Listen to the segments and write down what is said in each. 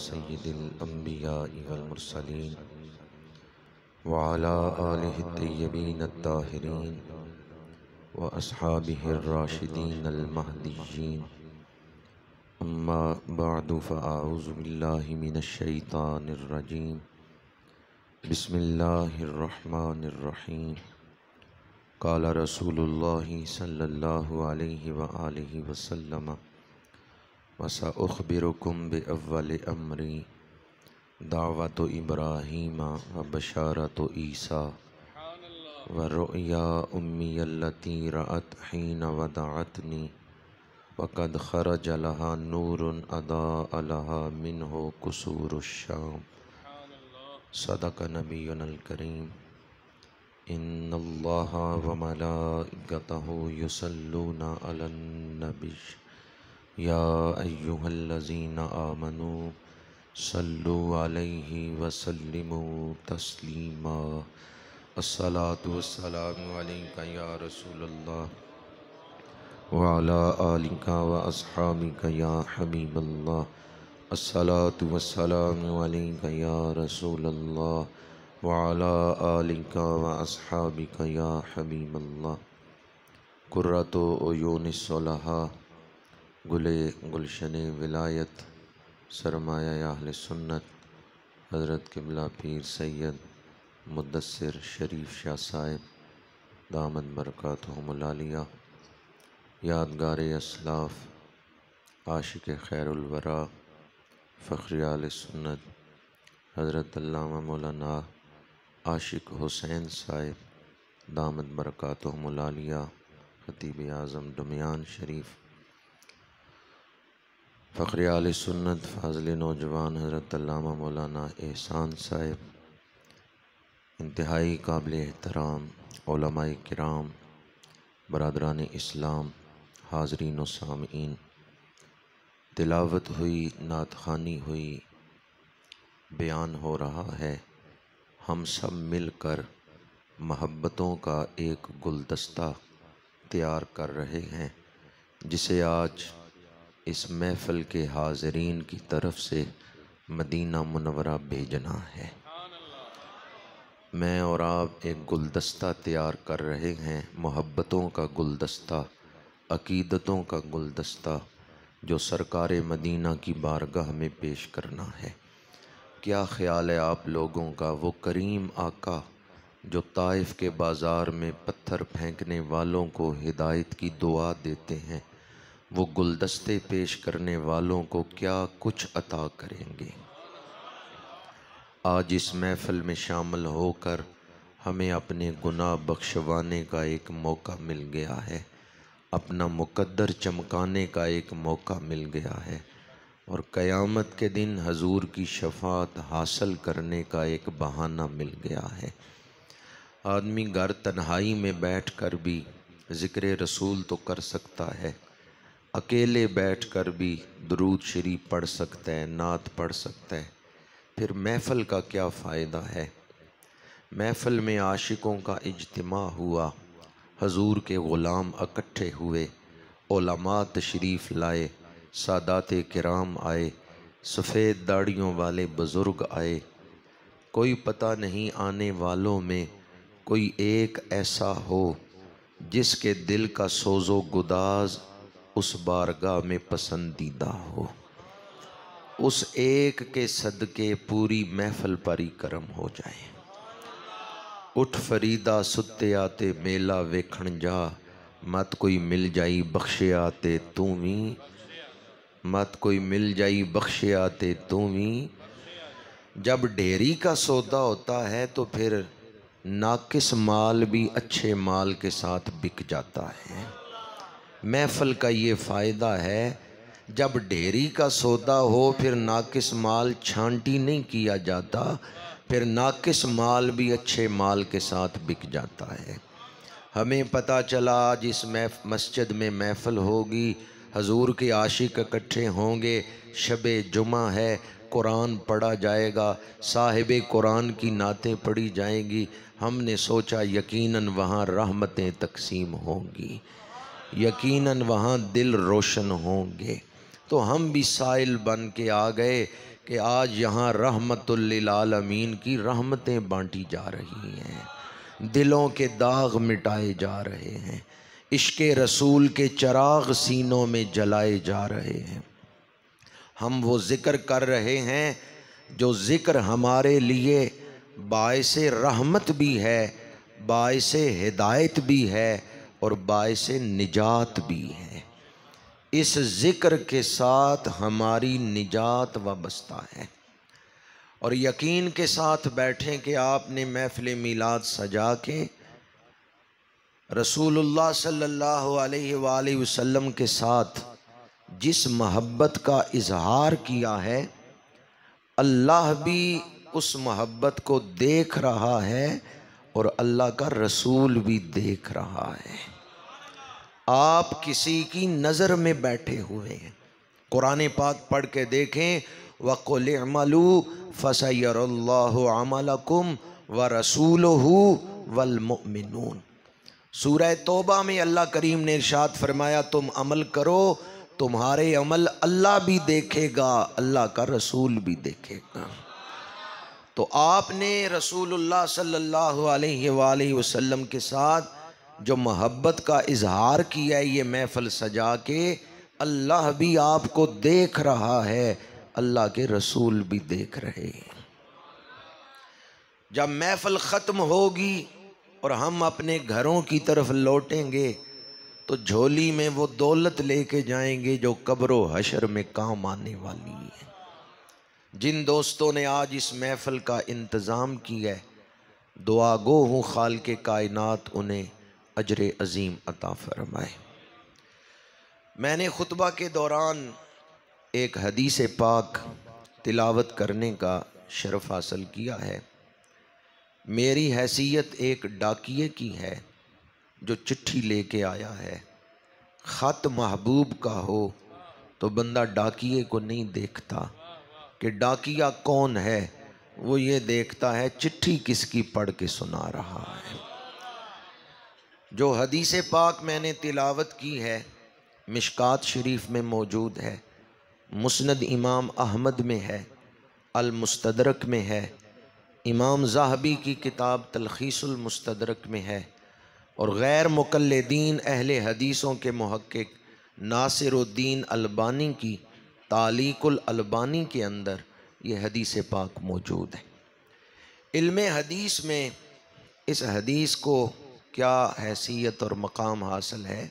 सैदिलम्बियामरसलिन वाला तयबीन ताहरीन व असहाबिराशिदीन अलमहदीन अम्मा बादफ़ाउज़बिल्लिमिनशैतानरजीम बसमीम काला रसूल सल्लल्लाहु अलैहि वसल्लम वसा उखबिरकुम बवल अमरी दावत इब्राहीम व बशारत ईसा व रोया उम्मी अल्लती रत हीन वदातनी वक़द खरज लहा नूर अदा अलहा मिन हो कसूर शाम सदक नबी करीम इन अल्लाह वमला गतः यसल्लूना अलनबी याज़ीन अयुहल्लजीन आमनु सल्लु अलैहि वसल्लिमु तस्लीमा अस्सलातु वस्सलामु अलैका या रसूलल्लाह वअला आलिका व अस्हाबिका या हबीबल्लाह अस्सलातु वस्सलामु अलैका गुले गुलशन विलायत सरमाया सुन्नत हज़रत किबला पीर सैद मुदसर शरीफ शाह साहिब दामद बरकत मलालिया यादगार असलाफ आशिक खैरवरा फ़खरियाल सुन्नत हज़रत मौलाना आशिक हुसैन साहेब दामद बरकत मलालिया खतीब आज़म दुमियान शरीफ़ फ़खर आल सुन्नत फाजिल नौजवान हज़रत मौलाना एहसान साहिब इंतहाई काबिल एहतराम कराम बरदरान इस्लाम हाजरीन सामीन तिलावत हुई नात खानी हुई बयान हो रहा है हम सब मिलकर महब्बतों का एक गुलदस्ता तैयार कर रहे हैं जिसे आज इस महफ़ल के हाजरीन की तरफ से मदीना मुनवरा भेजना है मैं और आप एक गुलदस्ता तैयार कर रहे हैं मोहब्बतों का गुलदस्ता अकीदतों का गुलदस्ता जो सरकार मदीना की बारगाह में पेश करना है क्या ख्याल है आप लोगों का वो करीम आका जो ताइफ के बाज़ार में पत्थर फेंकने वालों को हिदायत की दुआ देते हैं वो गुलदस्ते पेश करने वालों को क्या कुछ अता करेंगे आज इस महफ़िल में शामिल होकर हमें अपने गुनाह बख्शवाने का एक मौका मिल गया है अपना मुकद्दर चमकाने का एक मौका मिल गया है और क़यामत के दिन हजूर की शफात हासिल करने का एक बहाना मिल गया है आदमी घर तन्हाई में बैठ कर भी ज़िक्र रसूल तो कर सकता है अकेले बैठकर भी दरूद शरीफ पढ़ सकते हैं नात पढ़ सकते हैं फिर महफ़ल का क्या फ़ायदा है महफ़ल में आशिकों का इजतमा हुआ हजूर के ग़ुलाम इकट्ठे हुए ओलमा तशरीफ़ लाए सादात कराम आए सफ़ेद दाढ़ियों वाले बुज़ुर्ग आए कोई पता नहीं आने वालों में कोई एक ऐसा हो जिसके दिल का सोजो गुदाज उस बारगाह में पसंदीदा हो उस एक के सदके पूरी महफल परी करम हो जाए उठ फरीदा सुते आते मेला वेखण जा मत कोई मिल जाई बख्शे आते तू भी मत कोई मिल जाई बख्शे आते तू भी जब डेरी का सौदा होता है तो फिर नाकिस माल भी अच्छे माल के साथ बिक जाता है महफल का ये फ़ायदा है जब ढेरी का सौदा हो फिर नाकिस माल छांटी नहीं किया जाता फिर नाकिस माल भी अच्छे माल के साथ बिक जाता है हमें पता चला आज इस महफ मस्जिद में महफल होगी हजूर के आशिक इकट्ठे होंगे शब जुमा है कुरान पढ़ा जाएगा साहिब कुरान की नातें पढ़ी जाएंगी हमने सोचा यकीनन वहाँ रहमतें तकसीम होंगी यकीनन वहाँ दिल रोशन होंगे तो हम भी साइल बन के आ गए कि आज यहाँ रहमतमीन की रहमतें बांटी जा रही हैं दिलों के दाग मिटाए जा रहे हैं इश्क रसूल के चराग सीनों में जलाए जा रहे हैं हम वो ज़िक्र कर रहे हैं जो ज़िक्र हमारे लिए बायस रहमत भी है बायस हिदायत भी है और बायस निजात भी है इस ज़िक्र के साथ हमारी निजात वाबस्ता है और यकीन के साथ बैठें कि आपने महफिल मीलाद सजा के रसूलुल्लाह सल्लल्लाहु अलैहि वसल्लम के साथ जिस महब्बत का इजहार किया है अल्लाह भी उस महब्बत को देख रहा है और अल्लाह का रसूल भी देख रहा है आप किसी की नज़र में बैठे हुए हैं कुरान पाक पढ़ के देखें वक़ुलमलू फ़सैरल्लाकुम व रसूल वलमिन सूर तोबा में अल्लाह करीम ने इर्शाद फरमाया तुम अमल करो तुम्हारे अमल अल्लाह भी देखेगा अल्लाह का रसूल भी देखेगा तो आपने रसूलुल्लाह सल्लल्लाहु अलैहि वसल्लम के साथ जो मोहब्बत का इजहार किया है ये महफल सजा के अल्लाह भी आपको देख रहा है अल्लाह के रसूल भी देख रहे हैं जब महफल ख़त्म होगी और हम अपने घरों की तरफ लौटेंगे तो झोली में वो दौलत लेके जाएंगे जो कब्र हशर में काम आने वाली है जिन दोस्तों ने आज इस महफल का इंतज़ाम किया है दुआ गो हूँ खाल के कायनात उन्हें अजर अजीम अता फरमाए मैंने खुतबा के दौरान एक हदीस पाक तिलावत करने का शरफ हासिल किया है मेरी हैसियत एक डाकिए की है जो चिट्ठी लेके आया है ख़त महबूब का हो तो बंदा डाकिए को नहीं देखता कि डाकिया कौन है वो ये देखता है चिट्ठी किसकी पढ़ के सुना रहा है जो हदीस पाक मैंने तिलावत की है मिशकात शरीफ में मौजूद है मुसनद इमाम अहमद में है मुस्तदरक में है इमाम जाहबी की किताब मुस्तदरक में है और गैर मुकलदीन अहले हदीसों के महक़ नासिरुद्दीन अलबानी की तालीकुल अलबानी के अंदर ये हदीस पाक मौजूद है इल्म हदीस में इस हदीस को क्या हैसियत और मकाम हासिल है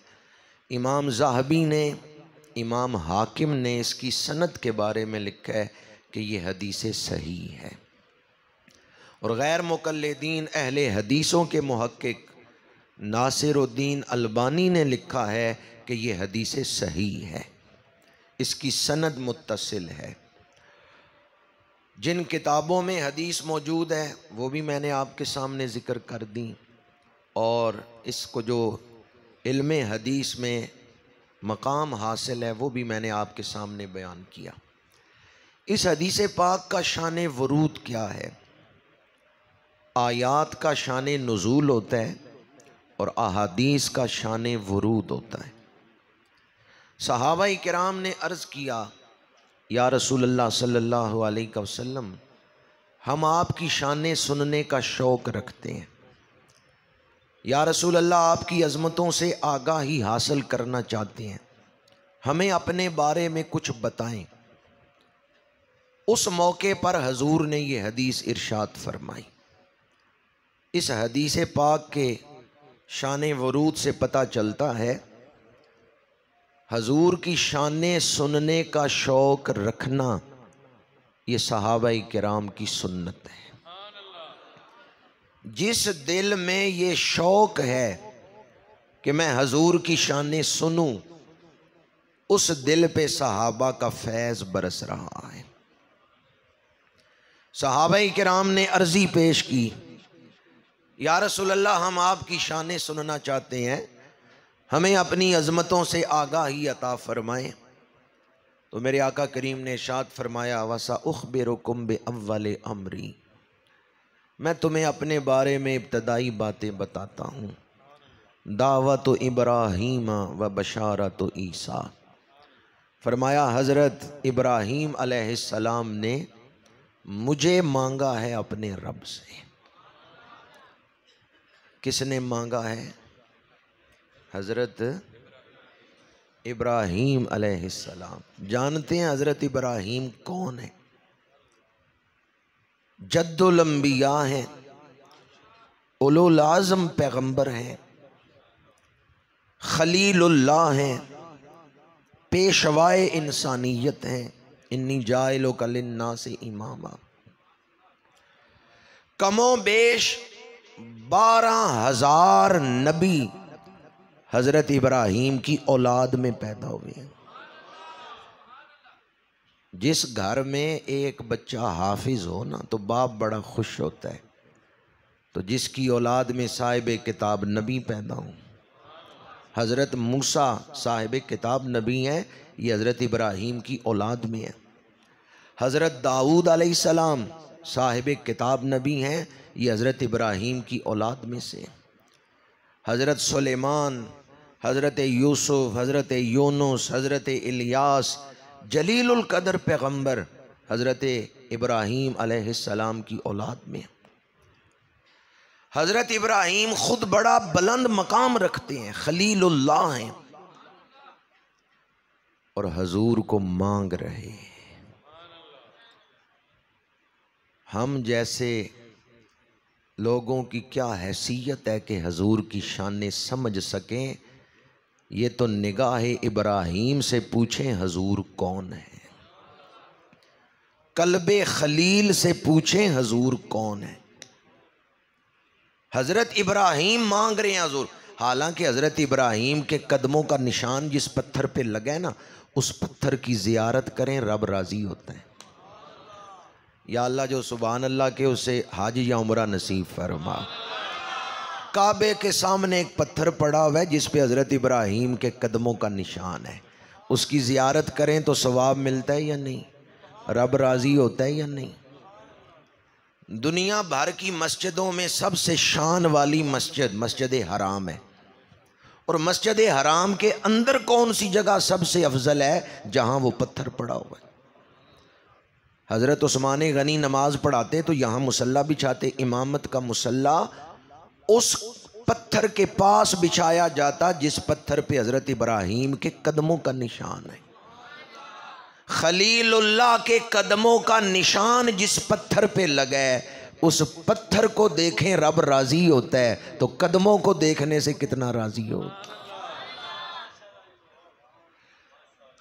इमाम जाहबी ने इमाम हाकिम ने इसकी सनत के बारे में लिखा है कि ये हदीस सही है और गैर मुकलदीन अहल हदीसों के महक्क़ नासिरुद्दीन अलबानी ने लिखा है कि ये हदीस सही है इसकी सनद मुतसिल है जिन किताबों में हदीस मौजूद है वो भी मैंने आपके सामने ज़िक्र कर दी और इसको जो इल्म हदीस में मकाम हासिल है वो भी मैंने आपके सामने बयान किया इस हदीस पाक का शान वरूद क्या है आयात का शान नज़ूल होता है और अहादीस का शान वरूद होता है सहाबा कराम ने अर्ज़ किया या रसूल अल्लाह सल्लल्लाहु अलैहि वसल्लम हम आपकी शान सुनने का शौक़ रखते हैं या रसूल अल्लाह आपकी अज़मतों से आगाही हासिल करना चाहते हैं हमें अपने बारे में कुछ बताएं उस मौके पर हजूर ने यह हदीस इरशाद फरमाई इस हदीस पाक के शान वरूद से पता चलता है हजूर की शान सुनने का शौक़ रखना ये के कराम की सुन्नत है जिस दिल में ये शौक़ है कि मैं हजूर की शान सुनूं उस दिल पे सहाबा का फैज़ बरस रहा है के कराम ने अर्ज़ी पेश की या रसोल्ला हम आपकी शान सुनना चाहते हैं हमें अपनी अजमतों से आगाही अता फरमाए तो मेरे आका करीम ने शाद फरमाया वसा उख बेरो कुम्ब अव्वल अमरी मैं तुम्हें अपने बारे में इब्तदाई बातें बताता हूँ दावा तो इब्राहिम व बशारा तो ईसा फरमाया हज़रत इब्राहीम अलैहिस्सलाम ने मुझे मांगा है अपने रब से किसने मांगा है हज़रत इब्राहीम अलैहिस्सलाम जानते हैं हज़रत इब्राहीम कौन है जद्दुलंबिया हैं उलोलाजम पैगंबर हैं खलीलुल्लाह हैं पेशवाए इंसानियत हैं इन्नी जायलो कलन्ना से इमामा कमो बेश बारह हजार नबी हज़रत इब्राहिम की औलाद में पैदा हुए हैं जिस घर में एक बच्चा हाफिज हो ना तो बाप बड़ा खुश होता है तो जिसकी औलाद में साहिब किताब नबी पैदा हूँ हज़रत मूसा साहिब किताब नबी हैं ये हज़रत इब्राहिम की औलाद में है हज़रत दाऊद आसमाम साहिब किताब नबी हैं ये हज़रत इब्राहिम की औलाद में से हैं हज़रत सुलेमान हज़रत यूसुफ हज़रत यूनुस हज़रत इलियास जलीलकदर पैगम्बर हज़रत इब्राहीम अलैहिस्सलाम की औलाद में हज़रत इब्राहीम ख़ुद बड़ा बुलंद मकाम रखते हैं खलीलुल्लाह हैं और हजूर को मांग रहे हैं हम जैसे लोगों की क्या हैसियत है कि हजूर की शान समझ सकें ये तो निगाह इब्राहिम से पूछें हजूर कौन है कलब खलील से पूछें हजूर कौन है हज़रत इब्राहिम मांग रहे हैं हजूर हालांकि हज़रत इब्राहिम के कदमों का निशान जिस पत्थर पे लगे ना उस पत्थर की ज़ियारत करें रब राज़ी होते हैं या अल्लाह जो सुबहान अल्लाह के उसे हाज या उम्र नसीब फरमा काबे के सामने एक पत्थर पड़ा हुआ है जिस पे हज़रत इब्राहिम के कदमों का निशान है उसकी ज़ियारत करें तो सवाब मिलता है या नहीं रब राज़ी होता है या नहीं दुनिया भर की मस्जिदों में सबसे शान वाली मस्जिद मस्जिद हराम है और मस्जिद हराम के अंदर कौन सी जगह सबसे अफजल है जहाँ वो पत्थर पड़ा हुआ है हज़रत ओस्मान गनी नमाज़ पढ़ाते तो यहाँ मुसल्ला बिछाते इमामत का मुसल्ला उस पत्थर के पास बिछाया जाता जिस पत्थर पे हज़रत इब्राहिम के कदमों का निशान है खलीलुल्लाह के कदमों का निशान जिस पत्थर पे लगा है उस पत्थर को देखें रब राज़ी होता है तो कदमों को देखने से कितना राज़ी होता है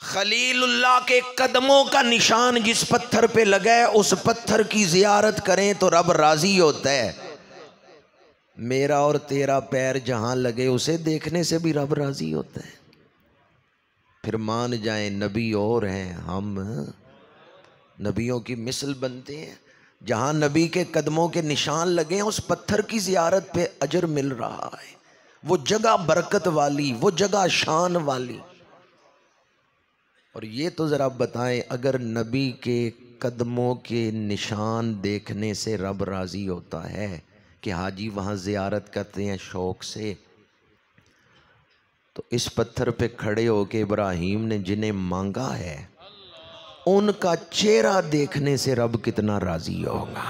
खलीलुल्लाह के कदमों का निशान जिस पत्थर पे लगा है उस पत्थर की जियारत करें तो रब राजी होता है मेरा और तेरा पैर जहां लगे उसे देखने से भी रब राजी होता है फिर मान जाए नबी और हैं हम नबियों की मिसल बनते हैं जहां नबी के कदमों के निशान लगे उस पत्थर की जियारत पे अजर मिल रहा है वो जगह बरकत वाली वो जगह शान वाली और ये तो ज़रा बताएं अगर नबी के कदमों के निशान देखने से रब राज़ी होता है कि हाजी वहाँ ज़ियारत करते हैं शौक़ से तो इस पत्थर पे खड़े होके इब्राहिम ने जिन्हें मांगा है उनका चेहरा देखने से रब कितना राज़ी होगा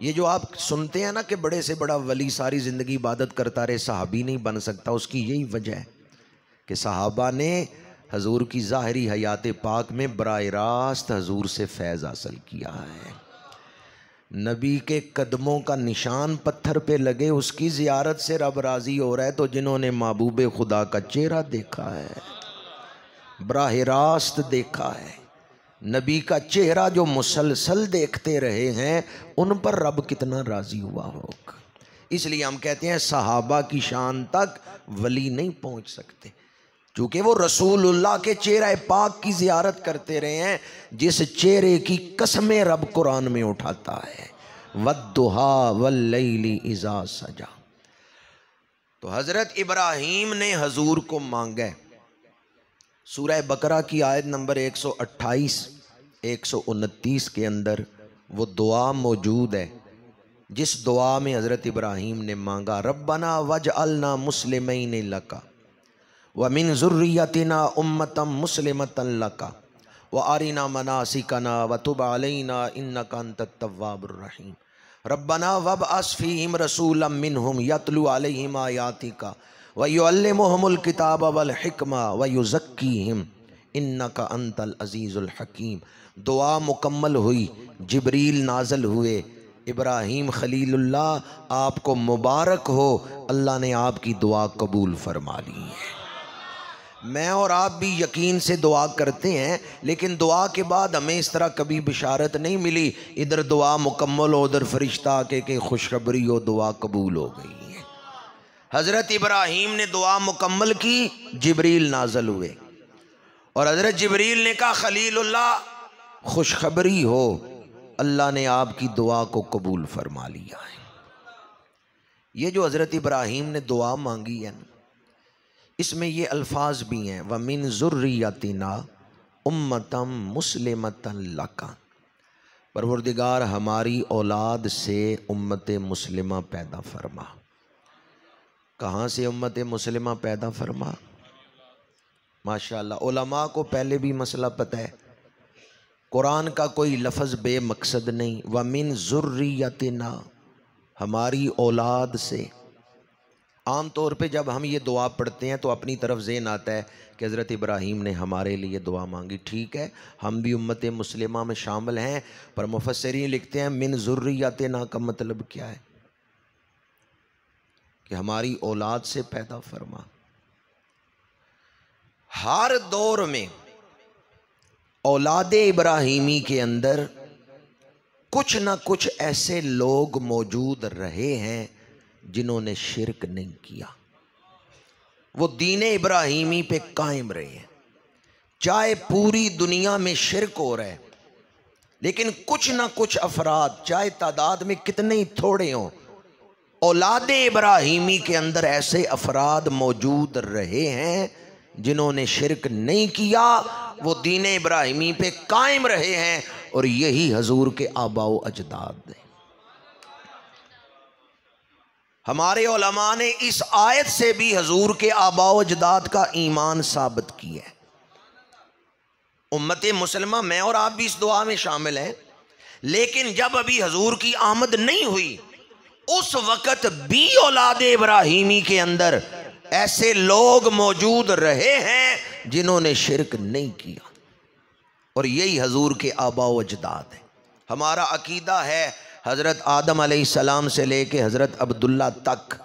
ये जो आप सुनते हैं ना कि बड़े से बड़ा वली सारी ज़िंदगी इबादत करता रहे साहबी नहीं बन सकता उसकी यही वजह है कि साहबा ने हजूर की ज़ाहरी हयात पाक में बर रास्त हजूर से फैज़ हासिल किया है नबी के कदमों का निशान पत्थर पे लगे उसकी ज़ियारत से रब राज़ी हो रहा है तो जिन्होंने महबूब खुदा का चेहरा देखा है बरह रास्त देखा है नबी का चेहरा जो मुसलसल देखते रहे हैं उन पर रब कितना राज़ी हुआ होगा इसलिए हम कहते हैं सहाबा की शान तक वली नहीं पहुंच सकते चूंकि वो रसूलुल्लाह के चेहरे पाक की जियारत करते रहे हैं जिस चेहरे की कसमें रब कुरान में उठाता है वदुहा वल्लैली इजा सजा तो हज़रत इब्राहिम ने हजूर को मांगे सूरह बकरा की आयत नंबर 128 129 के अंदर वो दुआ मौजूद है जिस दुआ में हज़रत इब्राहिम ने मांगा रब्बना वज अलना मुस्लिम लका व मिन ज़ुर्रियतना उम्मतम मुसलमतल्ला का व आरिना मनासिकना व तुब अलना इन्ना कान्तवाबरहीम रब्बना वब असफ़ीम रसूल मिनहम यतलु अलहिम आयाति का वयुअलमहमुल किताब वलहिकमा वयुज़क्कीम इन्ना का अंतल अज़ीज़ुलहकीम दुआ मुकम्मल हुई जबरील नाजल हुए इब्राहिम खलीलुल्लाह आपको मुबारक हो अल्लाह ने आपकी दुआ कबूल फरमा ली है मैं और आप भी यकीन से दुआ करते हैं लेकिन दुआ के बाद हमें इस तरह कभी बिशारत नहीं मिली इधर दुआ मुकम्मल हो उधर फरिश्ता के के खुशखबरी हो दुआ कबूल हो गई है हज़रत इब्राहिम ने दुआ मुकम्मल की जबरील नाजल हुए और हज़रत जबरील ने कहा खलील्ला खुशखबरी हो अल्लाह ने आपकी दुआ को कबूल फरमा लिया है ये जो हज़रत इब्राहिम ने दुआ मांगी है ना इसमें ये अल्फाज भी हैं व मिन ज़ुर्रियातिना उम्मतम मुसलमत लका परवरदिगार हमारी औलाद से उम्मत मुस्लिमा पैदा फरमा कहाँ से उम्मत मुस्लिमा पैदा फरमा माशाल्लाह उलमा को पहले भी मसला पता है कुरान का कोई लफ्ज़ मकसद नहीं व मिन ज़ुर्रियातिना हमारी औलाद से आम तौर पे जब हम ये दुआ पढ़ते हैं तो अपनी तरफ जेन आता है कि हज़रत इब्राहिम ने हमारे लिए दुआ मांगी ठीक है हम भी उम्मत मुस्लिमा में शामिल हैं पर मुफसरी लिखते हैं मिन ज़रूरियात ना का मतलब क्या है कि हमारी औलाद से पैदा फरमा हर दौर में औलाद इब्राहिमी के अंदर कुछ ना कुछ ऐसे लोग मौजूद रहे हैं जिन्होंने शिरक नहीं किया वो दीन इब्राहिमी पे कायम रहे हैं चाहे पूरी दुनिया में शिरक हो रहा है लेकिन कुछ ना कुछ अफराद चाहे तादाद में कितने ही थोड़े हों औलाद इब्राहिमी के अंदर ऐसे अफराद मौजूद रहे हैं जिन्होंने शिरक नहीं किया वो दीन इब्राहिमी पे कायम रहे हैं और यही हजूर के आबाओ अजदाद हैं हमारे ओलमा ने इस आयत से भी हजूर के आबाओ जदाद का ईमान साबित किया है उम्मत मुसलमा मैं और आप भी इस दुआ में शामिल हैं लेकिन जब अभी हजूर की आमद नहीं हुई उस वक़्त भी औलाद इब्राहिमी के अंदर ऐसे लोग मौजूद रहे हैं जिन्होंने शिरक नहीं किया और यही हजूर के आबाओ अजदाद है हमारा अकीदा है हज़रत आदम सलाम से ले कर हज़रत अब्दुल्ला तक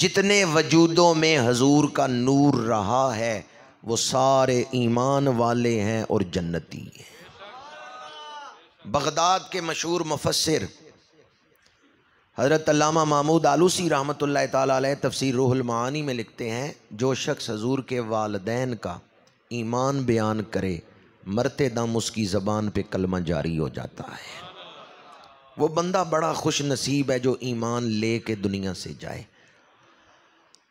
जितने वजूदों में हजूर का नूर रहा है वो सारे ईमान वाले हैं और जन्नती हैं बगदाद के मशहूर मुफसर हज़रत अल्लामा मामूद आलूसी रहमत ताली तफसर रूहलमानी में लिखते हैं जो शख्स हजूर के वालदेन का ईमान बयान करे मरते दम उसकी ज़बान पे कलमा जारी हो जाता है वो बंदा बड़ा खुश नसीब है जो ईमान ले के दुनिया से जाए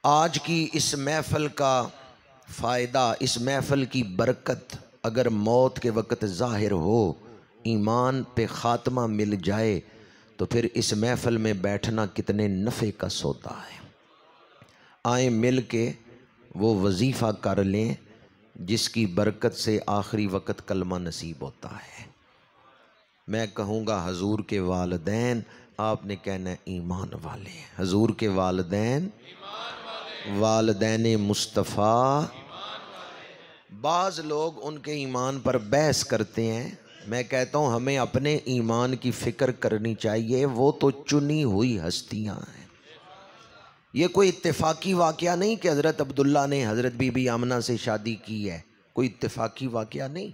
आज की इस महफल का फ़ायदा इस महफल की बरकत अगर मौत के वक़्त ज़ाहिर हो ईमान पे ख़ात्मा मिल जाए तो फिर इस महफल में बैठना कितने नफ़े का सौदा है आए मिल के वो वजीफ़ा कर लें जिसकी बरकत से आखिरी वक़्त कलमा नसीब होता है मैं कहूँगा हजूर के वालदेन आपने कहना है ईमान वाले हजूर के वालदेन वालदेन मुस्तफ़ा बाज़ लोग उनके ईमान पर बहस करते हैं मैं कहता हूँ हमें अपने ईमान की फ़िक्र करनी चाहिए वो तो चुनी हुई हस्तियाँ हैं ये कोई इतफाक़ी वाक़ नहीं कि हज़रत अब्दुल्ला ने हज़रत बीबी आमना से शादी की है कोई इतफाक़ी वाक़ नहीं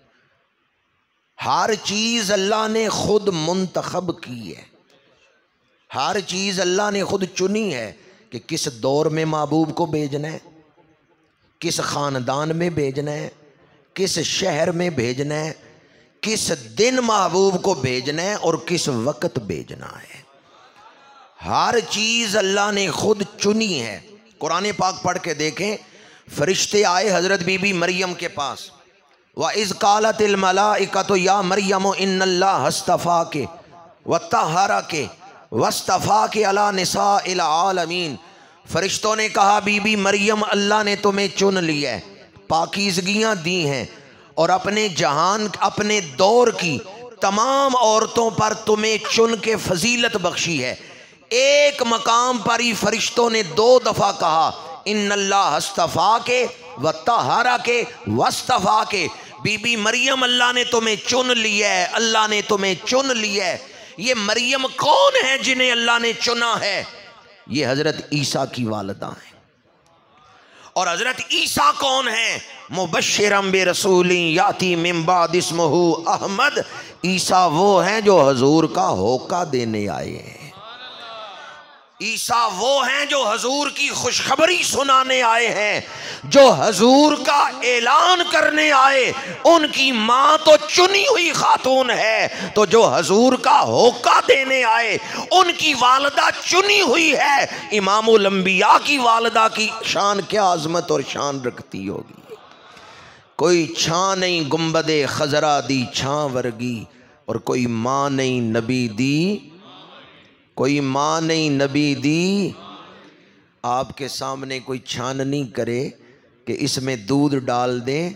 हर चीज़ अल्लाह ने ख़ुद मुंतखब की है हर चीज़ अल्लाह ने ख़ुद चुनी है कि किस दौर में महबूब को भेजना है किस ख़ानदान में भेजना है किस शहर में भेजना है किस दिन महबूब को भेजना है और किस वक्त भेजना है हर चीज़ अल्लाह ने ख़ुद चुनी है कुरान पाक पढ़ के देखें फरिश्ते आए हज़रत बीबी मरियम के पास व इस तो या मरियम इन्ला हस्तफ़ा के व तहरा के वस्तफ़ा के अला नसा आलमीन फ़रिश्तों ने कहा बीबी मरियम अल्लाह ने तुम्हें चुन लिया है पाकिजगियाँ दी हैं और अपने जहान अपने दौर की तमाम औरतों पर तुम्हें चुन के फजीलत बख्शी है एक मकाम पर ही फरिश्तों ने दो दफ़ा कहा इन अल्लाह हस्तफ़ा के वत्ता हरा के वस्तफ़ा के बीबी मरियम अल्लाह ने तुम्हें चुन लिया है अल्लाह ने तुम्हें चुन लिया है ये मरियम कौन है जिन्हें अल्लाह ने चुना है ये हज़रत ईसा की वालदा है और हज़रत ईसा कौन है मुबशरम बे रसूली याति मिम्बाद दिसमहू अहमद ईसा वो है जो हजूर का होका देने आए हैं ईसा वो हैं जो हजूर की खुशखबरी सुनाने आए हैं जो हजूर का ऐलान करने आए उनकी माँ तो चुनी हुई खातून है तो जो हजूर का होका देने आए उनकी वालदा चुनी हुई है इमाम लंबिया की वालदा की शान क्या आजमत और शान रखती होगी कोई छा नहीं गुम्बदे खजरा दी छा वर्गी और कोई माँ नहीं नबी दी कोई माँ नहीं नबी दी आपके सामने कोई छाननी करे कि इसमें दूध डाल दें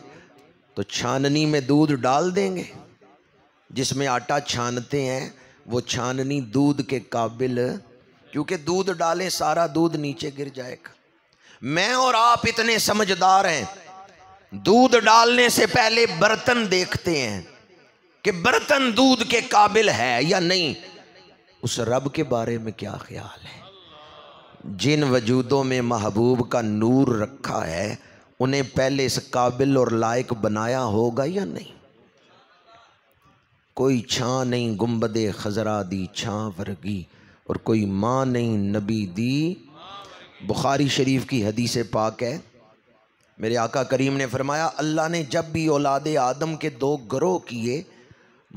तो छाननी में दूध डाल देंगे जिसमें आटा छानते हैं वो छाननी दूध के काबिल क्योंकि दूध डालें सारा दूध नीचे गिर जाएगा मैं और आप इतने समझदार हैं दूध डालने से पहले बर्तन देखते हैं कि बर्तन दूध के काबिल है या नहीं उस रब के बारे में क्या ख्याल है जिन वजूदों में महबूब का नूर रखा है उन्हें पहले इस काबिल और लायक बनाया होगा या नहीं कोई छाँ नहीं गुम्बद खजरा दी छाँ वर्गी और कोई माँ नहीं नबी दी बुखारी शरीफ की हदीस पाक है मेरे आका करीम ने फरमाया अल्लाह ने जब भी औलाद आदम के दो ग्रोह किए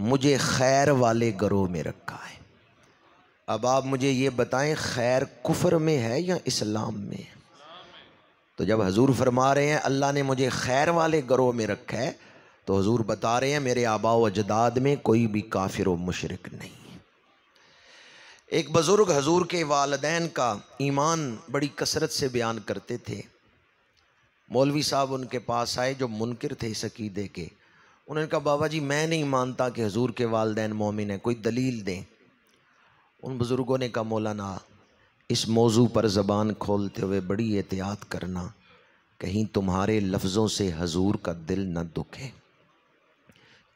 मुझे खैर वाले ग्रोह में रखा है अब आप मुझे ये बताएं खैर कुफर में है या इस्लाम में तो जब हजूर फरमा रहे हैं अल्लाह ने मुझे खैर वाले गरोह में रखा है तो हजूर बता रहे हैं मेरे आबाव व अजदाद में कोई भी काफिर व मशरक नहीं एक बुज़ुर्ग हजूर के वालदेन का ईमान बड़ी कसरत से बयान करते थे मौलवी साहब उनके पास आए जो मुनकर थे सकीदे अकीदे के उन्होंने कहा बाबा जी मैं नहीं मानता कि हजूर के वालदेन मोमिन हैं कोई दलील दें उन बुज़ुर्गों ने कहा मौलाना इस मौजू पर ज़बान खोलते हुए बड़ी एहतियात करना कहीं तुम्हारे लफ्ज़ों से हजूर का दिल न दुखे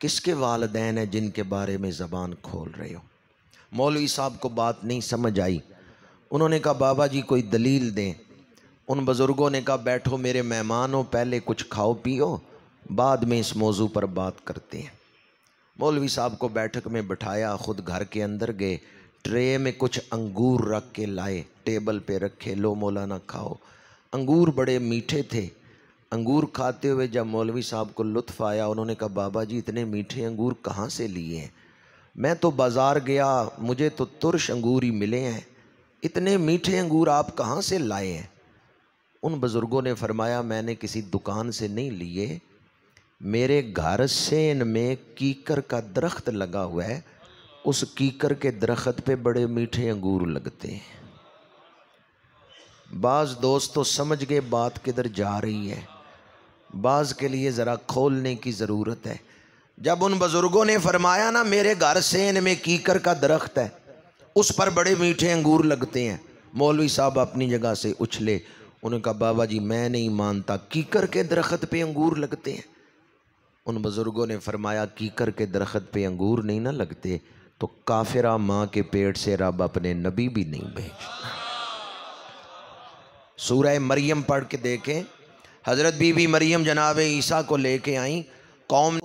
किसके वालदेन हैं जिनके बारे में ज़बान खोल रहे हो मौलवी साहब को बात नहीं समझ आई उन्होंने कहा बाबा जी कोई दलील दें उन बुज़ुर्गों ने कहा बैठो मेरे मेहमान हो पहले कुछ खाओ पियो बाद में इस मौजू पर बात करते हैं मौलवी साहब को बैठक में बैठाया ख़ुद घर के अंदर गए ट्रे में कुछ अंगूर रख के लाए टेबल पे रखे लो मौलाना खाओ अंगूर बड़े मीठे थे अंगूर खाते हुए जब मौलवी साहब को लुत्फ आया उन्होंने कहा बाबा जी इतने मीठे अंगूर कहाँ से लिए हैं मैं तो बाज़ार गया मुझे तो तुरश अंगूर ही मिले हैं इतने मीठे अंगूर आप कहाँ से लाए हैं उन बुज़ुर्गों ने फरमाया मैंने किसी दुकान से नहीं लिए मेरे घर सेन में कीकर का दरख्त लगा हुआ है उस कीकर के दरख्त पे बड़े मीठे अंगूर लगते हैं बाज़ दोस्त तो समझ गए बात किधर जा रही है बाज़ के लिए ज़रा खोलने की ज़रूरत है जब उन बुज़ुर्गों ने फरमाया ना मेरे घर से में कीकर का दरख्त है उस पर बड़े मीठे अंगूर लगते हैं मौलवी साहब अपनी जगह से उछले उन्होंने कहा बाबा जी मैं नहीं मानता कीकर के दरख्त पे अंगूर लगते हैं उन बुज़ुर्गों ने फरमाया कीकर के दरख्त पे अंगूर नहीं ना लगते तो काफिरा माँ के पेट से रब अपने नबी भी नहीं भेजता सूरह मरियम पढ़ के देखें हज़रत बीबी मरियम जनाब ईसा को लेके आई कौम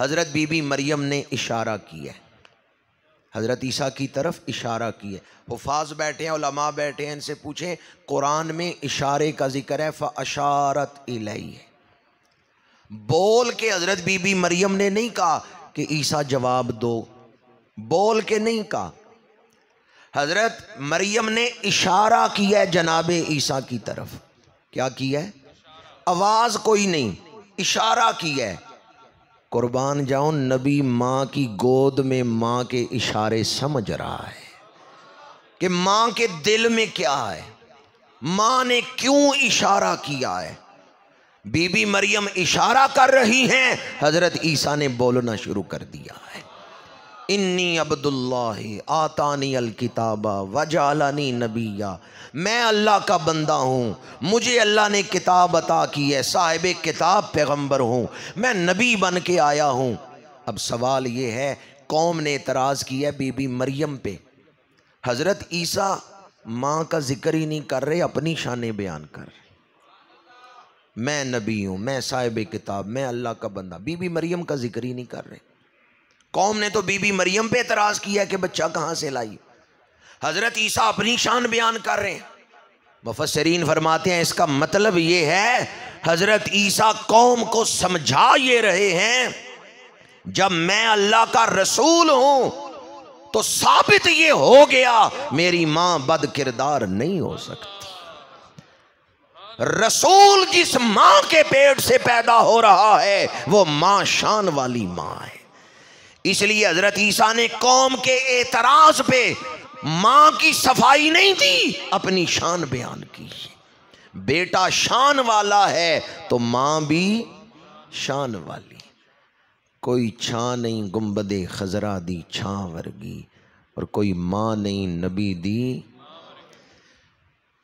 हज़रत बीबी मरियम ने इशारा किया है हज़रत ईसा की तरफ इशारा किया है हफाज बैठे हैं उलमा बैठे हैं इनसे पूछें कुरान में इशारे का जिक्र है फ़ारत इलाई बोल के हज़रत बीबी मरियम ने नहीं कहा कि ईसा जवाब दो बोल के नहीं कहा हजरत मरियम ने इशारा किया है जनाब ईसा की तरफ क्या किया है आवाज़ कोई नहीं इशारा किया है कुर्बान जाओ नबी माँ की गोद में माँ के इशारे समझ रहा है कि माँ के दिल में क्या है माँ ने क्यों इशारा किया है बीबी मरियम इशारा कर रही हैं हजरत ईसा ने बोलना शुरू कर दिया है इन्नी अब्दुल्ला आतानी अल किताबा वजालानी नबिया मैं अल्लाह का बंदा हूँ मुझे अल्लाह ने किताब अता की है साहिब किताब पैगम्बर हूँ मैं नबी बन के आया हूँ अब सवाल ये है कौम ने एतराज़ किया बीबी मरियम पे हज़रत ईसा माँ का जिक्र ही नहीं कर रहे अपनी शान बयान कर रहे मैं नबी हूँ मैं साहिब किताब मैं अल्लाह का बंदा बीबी मरियम का जिक्र ही नहीं कर रहे कौम ने तो बीबी मरियम पे एतराज़ किया कि बच्चा कहाँ से लाई हज़रत ईसा अपनी शान बयान कर रहे हैं मुफसरीन फरमाते हैं इसका मतलब ये है हज़रत ईसा कौम को समझा ये रहे हैं जब मैं अल्लाह का रसूल हूं तो साबित ये हो गया मेरी मां बद किरदार नहीं हो सकती रसूल जिस मां के पेट से पैदा हो रहा है वो मां शान वाली मां है इसलिए हजरत ईसा ने कौम के एतराज पे माँ की सफाई नहीं दी अपनी शान बयान की बेटा शान वाला है तो मां भी शान वाली कोई छा नहीं गुंबदे खजरा दी छा वर्गी और कोई माँ नहीं नबी दी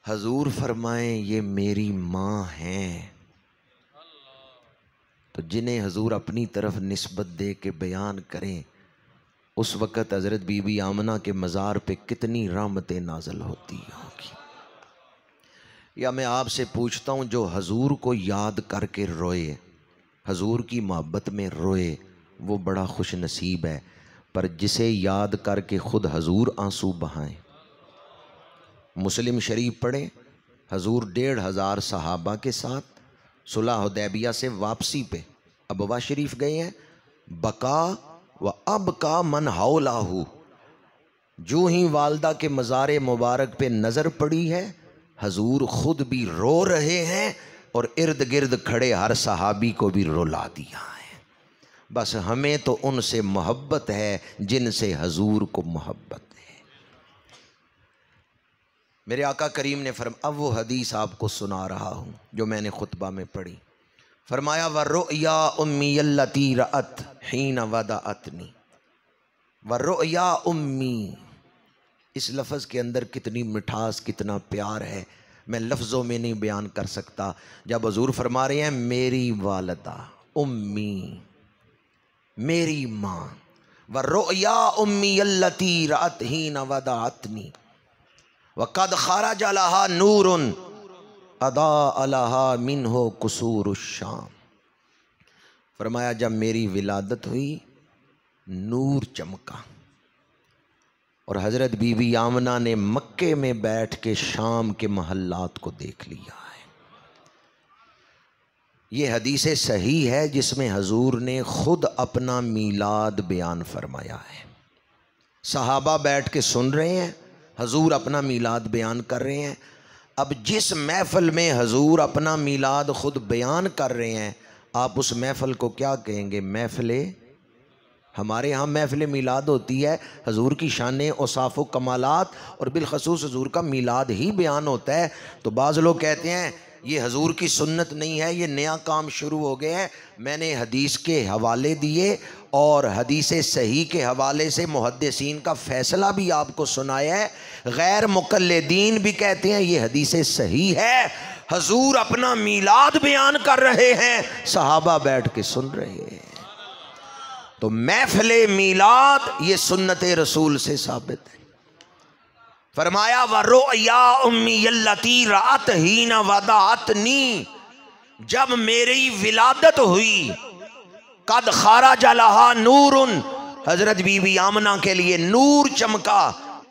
हजूर फरमाए ये मेरी माँ हैं तो जिन्हें हजूर अपनी तरफ नस्बत दे के बयान करें उस वक़्त हज़रत बीबी आमना के मज़ार पे कितनी रामतें नाजल होती होंगी या मैं आपसे पूछता हूँ जो हजूर को याद करके रोए हजूर की मोहब्बत में रोए वो बड़ा खुश नसीब है पर जिसे याद करके ख़ुद हजूर आंसू बहाएं मुस्लिम शरीफ पढ़ें हजूर डेढ़ हज़ार सहाबा के साथ सुलह उदैबिया से वापसी पे अबवा शरीफ गए हैं बका व अब का मन हाउलाहू जो ही वालदा के मज़ार मुबारक पे नज़र पड़ी है हजूर ख़ुद भी रो रहे हैं और इर्द गिर्द खड़े हर सहाबी को भी रुला दिया है बस हमें तो उनसे मोहब्बत है जिनसे हजूर को मोहब्बत है मेरे आका करीम ने फरम अब वो हदीस आपको सुना रहा हूँ जो मैंने खुतबा में पढ़ी फरमाया व या उम्मी अल्लती रत हीन वदा अतनी व या उम्मी इस लफ्ज़ के अंदर कितनी मिठास कितना प्यार है मैं लफ्ज़ों में नहीं बयान कर सकता जब हजूर फरमा रहे हैं मेरी वालदा उम्मी मेरी माँ व या उम्मी अल्लती रत न वदा अतनी वक़द खारा जला नूर उन अदा अलहा मिन हो कसूर शाम फरमाया जब मेरी विलादत हुई नूर चमका और हज़रत बीबी आमना ने मक्के में बैठ के शाम के महल्लात को देख लिया है ये हदीस सही है जिसमें हजूर ने ख़ुद अपना मीलाद बयान फरमाया है सहाबा बैठ के सुन रहे हैं हजूर अपना मीलाद बयान कर रहे हैं अब जिस महफल में हजूर अपना मीलाद ख़ुद बयान कर रहे हैं आप उस महफल को क्या कहेंगे महफले हमारे यहाँ महफिल मीलाद होती है हजूर की शान औसाफ़ कमालत और बिलखसूस हजूर का मीलाद ही बयान होता है तो बाज़ लोग कहते हैं ये हजूर की सुन्नत नहीं है ये नया काम शुरू हो गया है मैंने हदीस के हवाले दिए और हदीस सही के हवाले से मुहदसिन का फ़ैसला भी आपको सुनाया है गैर मुकलदीन भी कहते हैं ये हदीस सही है हजूर अपना मीलाद बयान कर रहे हैं सहाबा बैठ के सुन रहे हैं तो महफिल मीलाद ये सुन्नत रसूल से साबित है फरमाया व रो या उम्मी यती रात ही न वदातनी जब मेरी विलादत हुई कद खारा जलाहा नूर उन हजरत बीबी आमना के लिए नूर चमका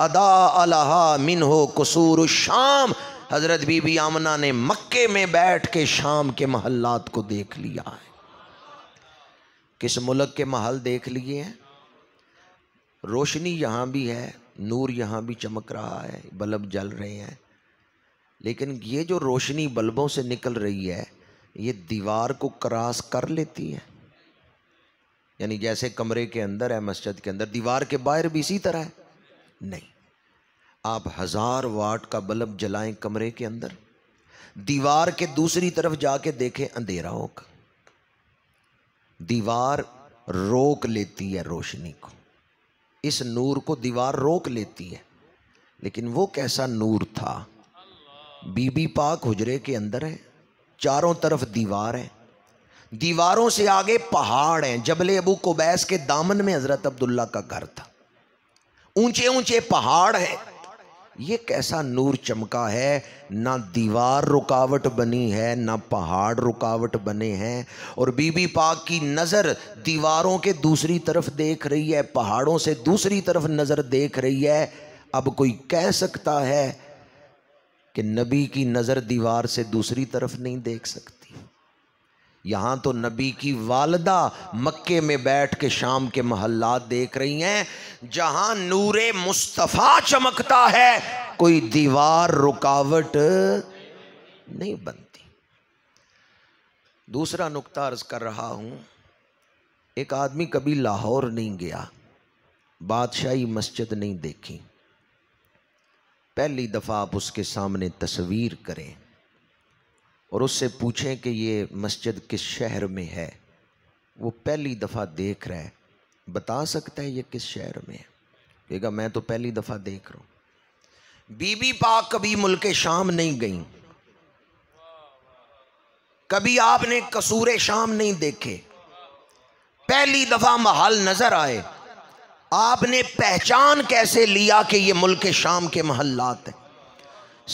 अदा अलहा मिन हो कसूर शाम हजरत बीबी आमना ने मक्के में बैठ के शाम के महल्लात को देख लिया है किस मुल्क के महल देख लिए हैं रोशनी यहां भी है नूर यहाँ भी चमक रहा है बल्ब जल रहे हैं लेकिन ये जो रोशनी बल्बों से निकल रही है ये दीवार को क्रॉस कर लेती है यानी जैसे कमरे के अंदर है मस्जिद के अंदर दीवार के बाहर भी इसी तरह है नहीं आप हज़ार वाट का बल्ब जलाएं कमरे के अंदर दीवार के दूसरी तरफ जाके देखें अंधेरा होगा दीवार रोक लेती है रोशनी को इस नूर को दीवार रोक लेती है लेकिन वो कैसा नूर था बीबी पाक हुजरे के अंदर है चारों तरफ दीवार है दीवारों से आगे पहाड़ हैं जबले अबू कोबैस के दामन में हज़रत अब्दुल्ला का घर था ऊंचे ऊंचे पहाड़ हैं ये कैसा नूर चमका है ना दीवार रुकावट बनी है ना पहाड़ रुकावट बने हैं और बीबी पाक की नज़र दीवारों के दूसरी तरफ देख रही है पहाड़ों से दूसरी तरफ नज़र देख रही है अब कोई कह सकता है कि नबी की नज़र दीवार से दूसरी तरफ नहीं देख सकता यहां तो नबी की वालदा मक्के में बैठ के शाम के महल्लात देख रही हैं जहां नूरे मुस्तफ़ा चमकता है कोई दीवार रुकावट नहीं बनती दूसरा नुकता अर्ज़ कर रहा हूं एक आदमी कभी लाहौर नहीं गया बादशाही मस्जिद नहीं देखी पहली दफ़ा आप उसके सामने तस्वीर करें और उससे पूछें कि ये मस्जिद किस शहर में है वो पहली दफ़ा देख रहा है बता सकता है ये किस शहर में है कहेगा मैं तो पहली दफ़ा देख रहा हूँ बीबी पाक कभी मुल्क शाम नहीं गई कभी आपने कसूर शाम नहीं देखे पहली दफ़ा महल नज़र आए आपने पहचान कैसे लिया कि ये मुल्क शाम के महल्लात हैं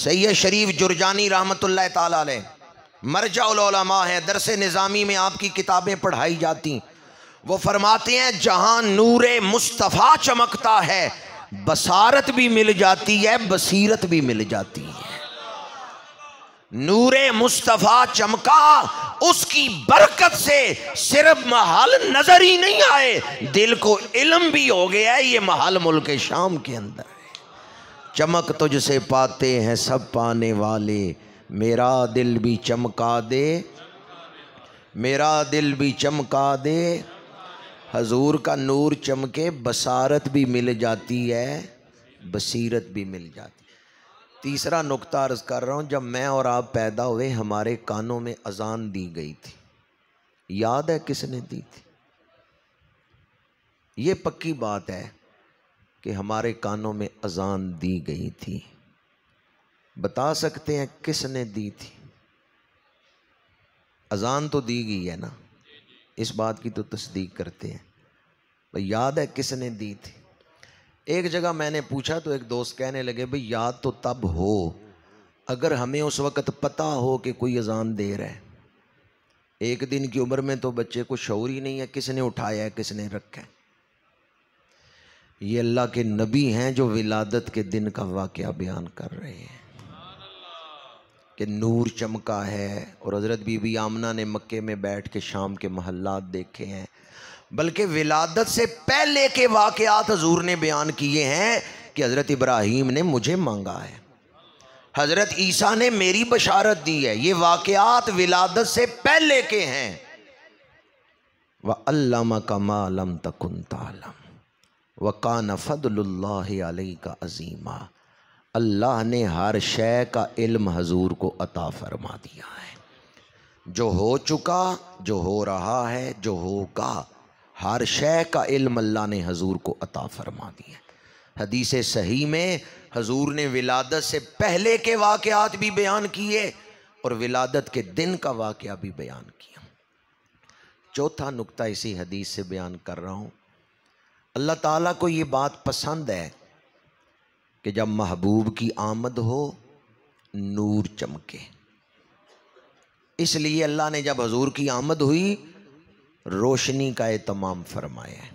सैयद शरीफ जुर्जानी रहमत ला मरजामा हैं दरस निज़ामी में आपकी किताबें पढ़ाई जाती वो फरमाते हैं जहाँ नूर मुस्तफ़ा चमकता है बसारत भी मिल जाती है बसीरत भी मिल जाती है नूर मुस्तफ़ा चमका उसकी बरकत से सिर्फ महल नज़र ही नहीं आए दिल को इलम भी हो गया है ये महल मुल्क शाम के अंदर चमक तुझसे पाते हैं सब पाने वाले मेरा दिल भी चमका दे मेरा दिल भी चमका दे हजूर का नूर चमके बसारत भी मिल जाती है बसीरत भी मिल जाती है तीसरा नुकता अर्ज़ कर रहा हूँ जब मैं और आप पैदा हुए हमारे कानों में अजान दी गई थी याद है किसने दी थी ये पक्की बात है कि हमारे कानों में अजान दी गई थी बता सकते हैं किसने दी थी अजान तो दी गई है ना इस बात की तो तस्दीक करते हैं तो याद है किसने दी थी एक जगह मैंने पूछा तो एक दोस्त कहने लगे भाई याद तो तब हो अगर हमें उस वक़्त पता हो कि कोई अजान दे रहा है एक दिन की उम्र में तो बच्चे को शौर ही नहीं है किसने उठाया है किसने रखा है ये अल्लाह के नबी हैं जो विलादत के दिन का वाक़ बयान कर रहे हैं कि नूर चमका है और हज़रत बीबी आमना ने मक्के में बैठ के शाम के महल्लात देखे हैं बल्कि विलादत से पहले के वाक़ात हजूर ने बयान किए हैं कि हज़रत इब्राहिम ने मुझे मांगा है हज़रत ईसा ने मेरी बशारत दी है ये वाक़ात विलादत से पहले के हैं अल्लामा का मालम तकुन तालम व का नफदल्ला का अजीमा अल्लाह ने हर शय का इल्म हजूर को अता फरमा दिया है जो हो चुका जो हो रहा है जो होगा हर शय का इल्म अल्लाह ने हजूर को अता फरमा दिया हदीस सही में हजूर ने विलादत से पहले के वाक़ात भी बयान किए और विलादत के दिन का वाक़ भी बयान किया चौथा नुक्ता इसी हदीस से बयान कर रहा हूँ अल्लाह ताला को ये बात पसंद है कि जब महबूब की आमद हो नूर चमके इसलिए अल्लाह ने जब हजूर की आमद हुई रोशनी का तमाम फरमाया है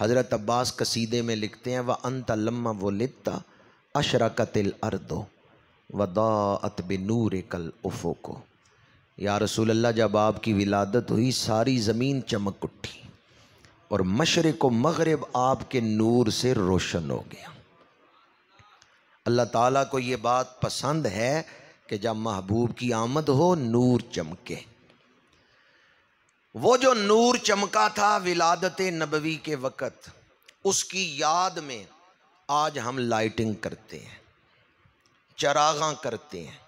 हज़रत अब्बास कसीदे में लिखते हैं व अंत लम्मा वो लिता अशरकतिल अर्दो बे नूर कल उफ़ो को या रसूल अल्लाह जब आपकी विलादत हुई सारी ज़मीन चमक उठी और मशरक़ व मगरब आपके नूर से रोशन हो गया अल्लाह ताला को ये बात पसंद है कि जब महबूब की आमद हो नूर चमके वो जो नूर चमका था विलादत नबवी के वक़्त उसकी याद में आज हम लाइटिंग करते हैं चरागा करते हैं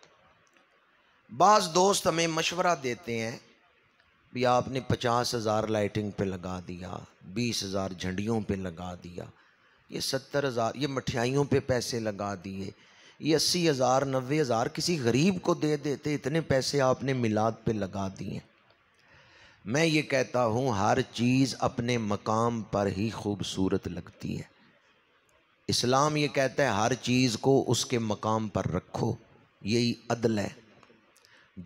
बाज़ दोस्त हमें मशवरा देते हैं भी आपने पचास हज़ार लाइटिंग पे लगा दिया बीस हज़ार झंडियों पे लगा दिया ये सत्तर हज़ार ये मिठाइयों पे पैसे लगा दिए ये अस्सी हज़ार नब्बे हज़ार किसी गरीब को दे देते इतने पैसे आपने मिलाद पे लगा दिए मैं ये कहता हूँ हर चीज़ अपने मकाम पर ही खूबसूरत लगती है इस्लाम ये कहता है हर चीज़ को उसके मकाम पर रखो यही अदल है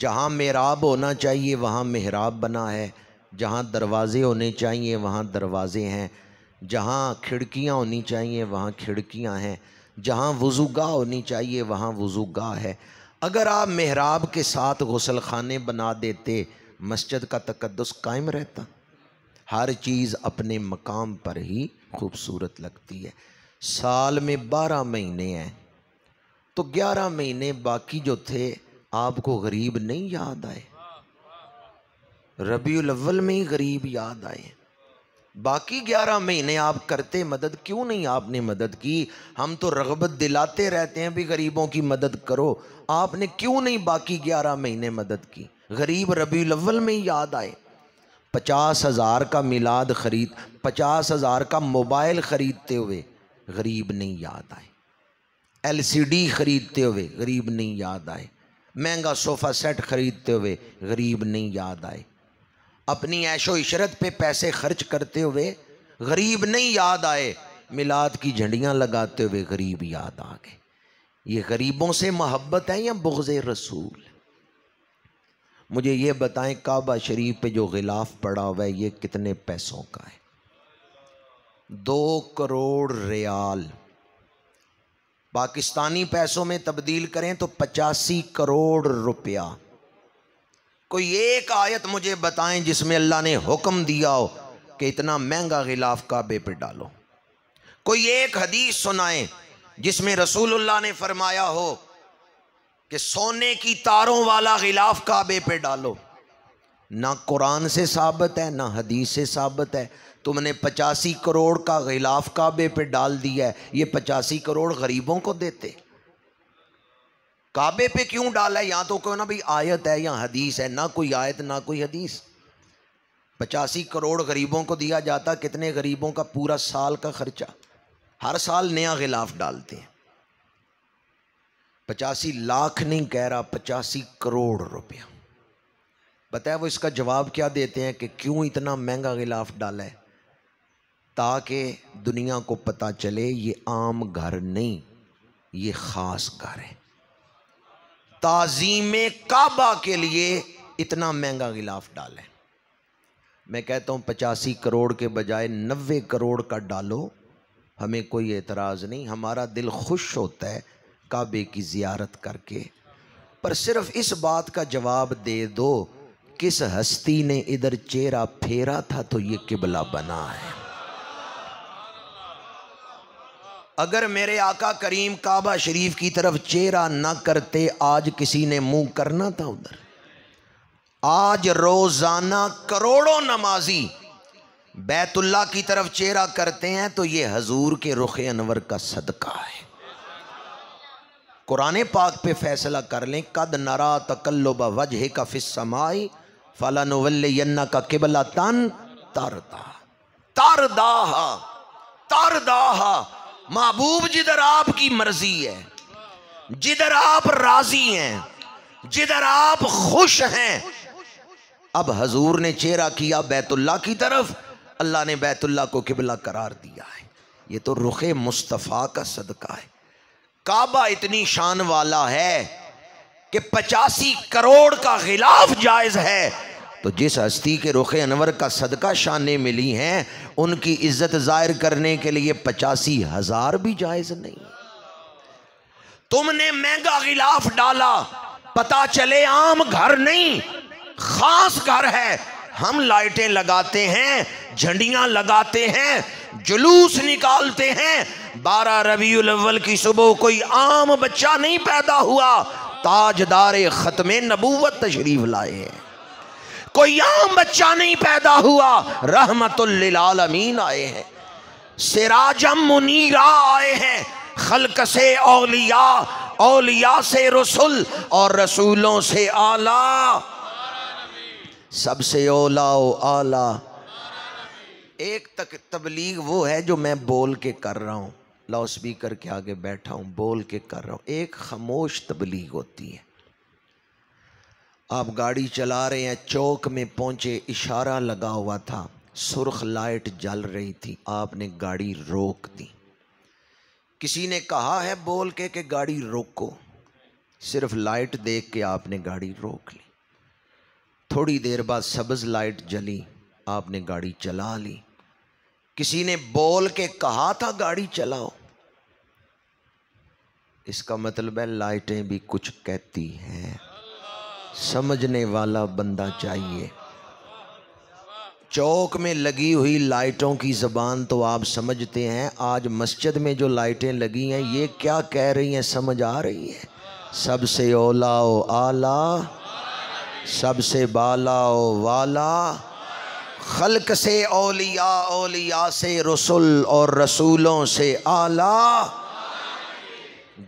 जहाँ मेराब होना चाहिए वहाँ मेहराब बना है जहाँ दरवाज़े होने चाहिए वहाँ दरवाज़े हैं जहाँ खिड़कियाँ होनी चाहिए वहाँ खिड़कियाँ हैं जहाँ वज़ू गाह होनी चाहिए वहाँ वज़ू गाह है अगर आप मेहराब के साथ गसल खाने बना देते मस्जिद का तकदस कायम रहता हर चीज़ अपने मकाम पर ही खूबसूरत लगती है साल में बारह महीने हैं तो ग्यारह महीने बाकी जो थे आपको गरीब नहीं याद आए रबी अव्वल में ही गरीब याद आए बाकी ग्यारह महीने आप करते मदद क्यों नहीं आपने मदद की हम तो रगबत दिलाते रहते हैं भी गरीबों की मदद करो आपने क्यों नहीं बाकी ग्यारह महीने मदद की गरीब रबी अव्वल में ही याद आए पचास हज़ार का मिलाद ख़रीद पचास हज़ार का मोबाइल ख़रीदते हुए गरीब नहीं याद आए एलसीडी ख़रीदते हुए गरीब नहीं याद आए महंगा सोफ़ा सेट ख़रीदते हुए गरीब नहीं याद आए अपनी ऐशो इशरत पे पैसे खर्च करते हुए गरीब नहीं याद आए मिलाद की झंडियाँ लगाते हुए गरीब याद आ गए ये गरीबों से मोहब्बत है या बुगज़ रसूल मुझे ये बताएं काबा शरीफ पे जो गिलाफ पड़ा हुआ है ये कितने पैसों का है दो करोड़ रियाल पाकिस्तानी पैसों में तब्दील करें तो पचासी करोड़ रुपया कोई एक आयत मुझे बताएं जिसमें अल्लाह ने हुक्म दिया हो कि इतना महंगा गिलाफ काबे पे डालो कोई एक हदीस सुनाए जिसमें रसूलुल्लाह ने फरमाया हो कि सोने की तारों वाला गिलाफ काबे पे डालो ना कुरान से साबित है ना हदीस से साबित है तुमने पचासी करोड़ का गिलाफ काबे पे डाल दिया है ये पचासी करोड़ गरीबों को देते काबे पे क्यों डाला है या तो कहो ना भाई आयत है या हदीस है ना कोई आयत ना कोई हदीस पचासी करोड़ गरीबों को दिया जाता कितने गरीबों का पूरा साल का खर्चा हर साल नया गिलाफ डालते हैं पचासी लाख नहीं कह रहा पचासी करोड़ रुपया बताया वो इसका जवाब क्या देते हैं कि क्यों इतना महंगा गिलाफ डाला है ताकि दुनिया को पता चले ये आम घर नहीं ये ख़ास घर है ताजीम काबा के लिए इतना महंगा गिलाफ डालें मैं कहता हूँ पचासी करोड़ के बजाय नबे करोड़ का डालो हमें कोई एतराज़ नहीं हमारा दिल खुश होता है काबे की ज़ियारत करके पर सिर्फ इस बात का जवाब दे दो किस हस्ती ने इधर चेहरा फेरा था तो ये किबला बना है अगर मेरे आका करीम काबा शरीफ की तरफ चेहरा ना करते आज किसी ने मुंह करना था उधर आज रोज़ाना करोड़ों नमाजी बैतुल्ला की तरफ चेहरा करते हैं तो ये हजूर के रुख अनवर का सदका है कुरान पाक पे फैसला कर लें कद नरा तकल्लुब वजह का फिसमाई फलानवल्यन्ना का किबला तन तारदा तारदाहा तारदाहा महबूब जिधर आपकी मर्जी है जिधर आप राजी हैं जिधर आप खुश हैं अब हजूर ने चेहरा किया बैतुल्ला की तरफ अल्लाह ने बैतुल्ला को किबला करार दिया है ये तो रुखे मुस्तफ़ा का सदका है काबा इतनी शान वाला है कि पचासी करोड़ का खिलाफ जायज़ है तो जिस हस्ती के रुख अनवर का सदका शाने मिली हैं उनकी इज्जत जाहिर करने के लिए पचासी हज़ार भी जायज़ नहीं तुमने महंगा गिलाफ डाला पता चले आम घर नहीं खास घर है हम लाइटें लगाते हैं झंडियां लगाते हैं जुलूस निकालते हैं बारह रबी अव्वल की सुबह कोई आम बच्चा नहीं पैदा हुआ ताजदार ख़त्म नबूवत तशरीफ लाए हैं कोई आम बच्चा नहीं पैदा हुआ रहमतमीन आए हैं सिराजम मुनीरा आए हैं खलक से औलिया औलिया से रसुल और रसूलों से आला सबसे ओलाओ ओ आला एक तक तबलीग वो है जो मैं बोल के कर रहा हूँ लाउड स्पीकर के आगे बैठा हूँ बोल के कर रहा हूँ एक खामोश तबलीग होती है आप गाड़ी चला रहे हैं चौक में पहुंचे इशारा लगा हुआ था सुर्ख लाइट जल रही थी आपने गाड़ी रोक दी किसी ने कहा है बोल के कि गाड़ी रोको सिर्फ लाइट देख के आपने गाड़ी रोक ली थोड़ी देर बाद सब्ज़ लाइट जली आपने गाड़ी चला ली किसी ने बोल के कहा था गाड़ी चलाओ इसका मतलब है लाइटें भी कुछ कहती हैं समझने वाला बंदा चाहिए चौक में लगी हुई लाइटों की ज़बान तो आप समझते हैं आज मस्जिद में जो लाइटें लगी हैं ये क्या कह रही हैं समझ आ रही है सबसे ओला ओ आला सबसे बाला ओ वाला खलक से ओलिया ओलिया से रसुल और रसूलों से आला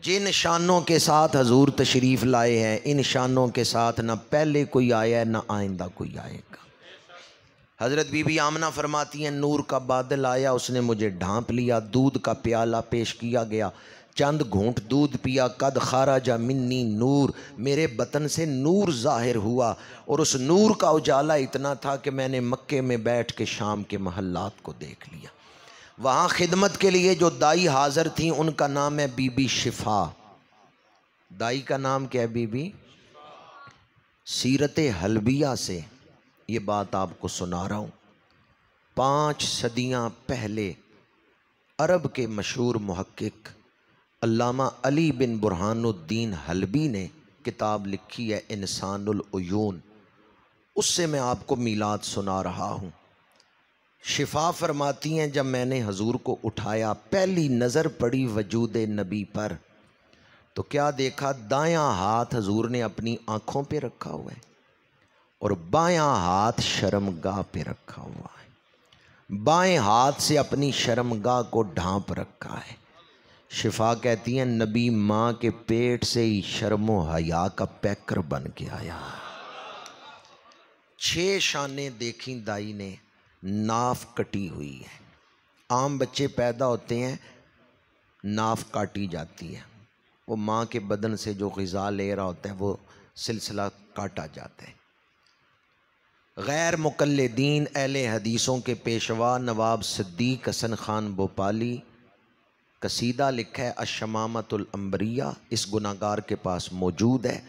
जिन शानों के साथ हजूर तशरीफ़ लाए हैं इन शानों के साथ ना पहले कोई आया है ना आइंदा कोई आएगा हज़रत बीबी आमना फरमाती हैं नूर का बादल आया उसने मुझे ढांप लिया दूध का प्याला पेश किया गया चंद घूंट दूध पिया कद खारा जा मिन्नी नूर मेरे बतन से नूर ज़ाहिर हुआ और उस नूर का उजाला इतना था कि मैंने मक्के में बैठ के शाम के महल्लात को देख लिया वहाँ खिदमत के लिए जो दाई हाज़र थी उनका नाम है बीबी शिफा दाई का नाम क्या है बीबी सीरत हलबिया से ये बात आपको सुना रहा हूँ पाँच सदियाँ पहले अरब के मशहूर महक्क अल्लामा अली बिन बुरहानुद्दीन हलबी ने किताब लिखी है इंसानुलून उससे मैं आपको मीलाद सुना रहा हूँ शिफा फरमाती हैं जब मैंने हजूर को उठाया पहली नज़र पड़ी वजूद नबी पर तो क्या देखा दायां हाथ हजूर ने अपनी आँखों पे रखा हुआ है और बायां हाथ शर्मगाह पे रखा हुआ है बाएं हाथ से अपनी शर्मगाह को ढांप रखा है शिफा कहती हैं नबी माँ के पेट से ही शर्म हया का पैकर बन के आया छः शाने देखी दाई ने नाफ कटी हुई है आम बच्चे पैदा होते हैं नाफ काटी जाती है वो माँ के बदन से जो गज़ा ले रहा होता है वो सिलसिला काटा जाता है गैर मुकलदीन अहल हदीसों के पेशवा नवाब सिद्दीक हसन ख़ान भोपाली कसीदा लिखा है अशमामतुलम्बरिया इस गुनागार के पास मौजूद है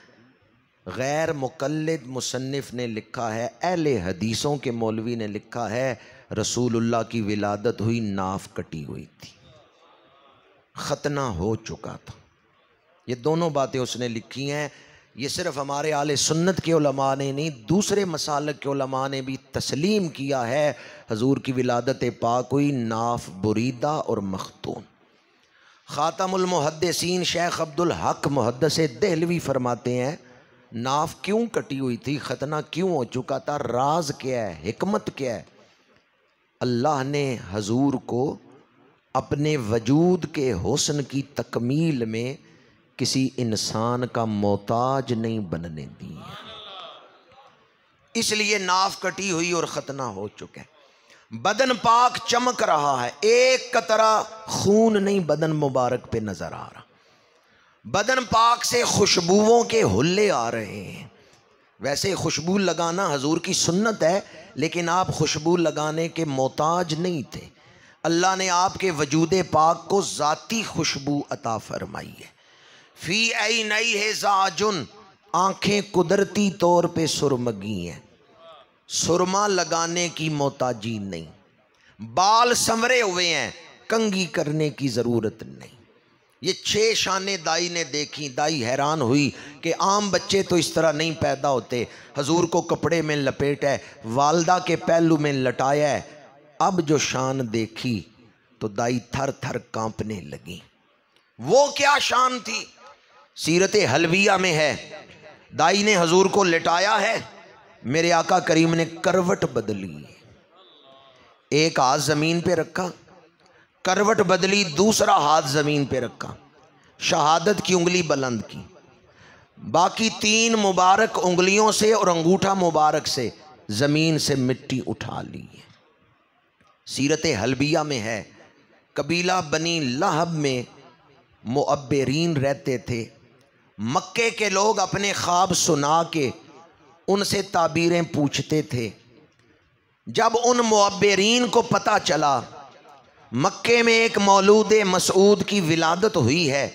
गैर मुकलद मुसनफ़ ने लिखा है अहल हदीसों के मौलवी ने लिखा है रसूलुल्लाह की विलादत हुई नाफ कटी हुई थी ख़तना हो चुका था ये दोनों बातें उसने लिखी हैं ये सिर्फ हमारे आल सुन्नत के उलमा ने नहीं दूसरे मसालक के उलमा ने भी तस्लीम किया है हजूर की विलादत पाक हुई नाफ बुरीदा और मखतून खातमहदसिन शेख अब्दुल हक मुहदस दहलवी फरमाते हैं नाफ क्यों कटी हुई थी खतना क्यों हो चुका था राज क्या है हिकमत क्या है अल्लाह ने हजूर को अपने वजूद के हुसन की तकमील में किसी इंसान का मोहताज नहीं बनने दी है इसलिए नाफ कटी हुई और ख़तना हो चुका है बदन पाक चमक रहा है एक कतरा खून नहीं बदन मुबारक पे नज़र आ रहा बदन पाक से खुशबुओं के हुल्ले आ रहे हैं वैसे खुशबू लगाना हजूर की सुन्नत है लेकिन आप खुशबू लगाने के मोहताज नहीं थे अल्लाह ने आपके वजूद पाक को ज़ाती खुशबू अता फरमाई है फ़ी आई नई है जाजुन आँखें कुदरती तौर पे सुरमगी हैं सुरमा लगाने की मोहताजी नहीं बाल संवरे हुए हैं कंगी करने की ज़रूरत नहीं ये छह शाने दाई ने देखी दाई हैरान हुई कि आम बच्चे तो इस तरह नहीं पैदा होते हजूर को कपड़े में लपेट है वालदा के पहलू में लटाया है अब जो शान देखी तो दाई थर थर कांपने लगी वो क्या शान थी सीरत हलविया में है दाई ने हजूर को लिटाया है मेरे आका करीम ने करवट बदली एक आज ज़मीन पे रखा करवट बदली दूसरा हाथ ज़मीन पे रखा शहादत की उंगली बुलंद की बाकी तीन मुबारक उंगलियों से और अंगूठा मुबारक से ज़मीन से मिट्टी उठा ली है सीरत हलबिया में है कबीला बनी लहब में मुअबरीन रहते थे मक्के के लोग अपने ख्वाब सुना के उनसे ताबीरें पूछते थे जब उन मुअबरीन को पता चला मक्के में एक मौलूद मसूद की विलादत हुई है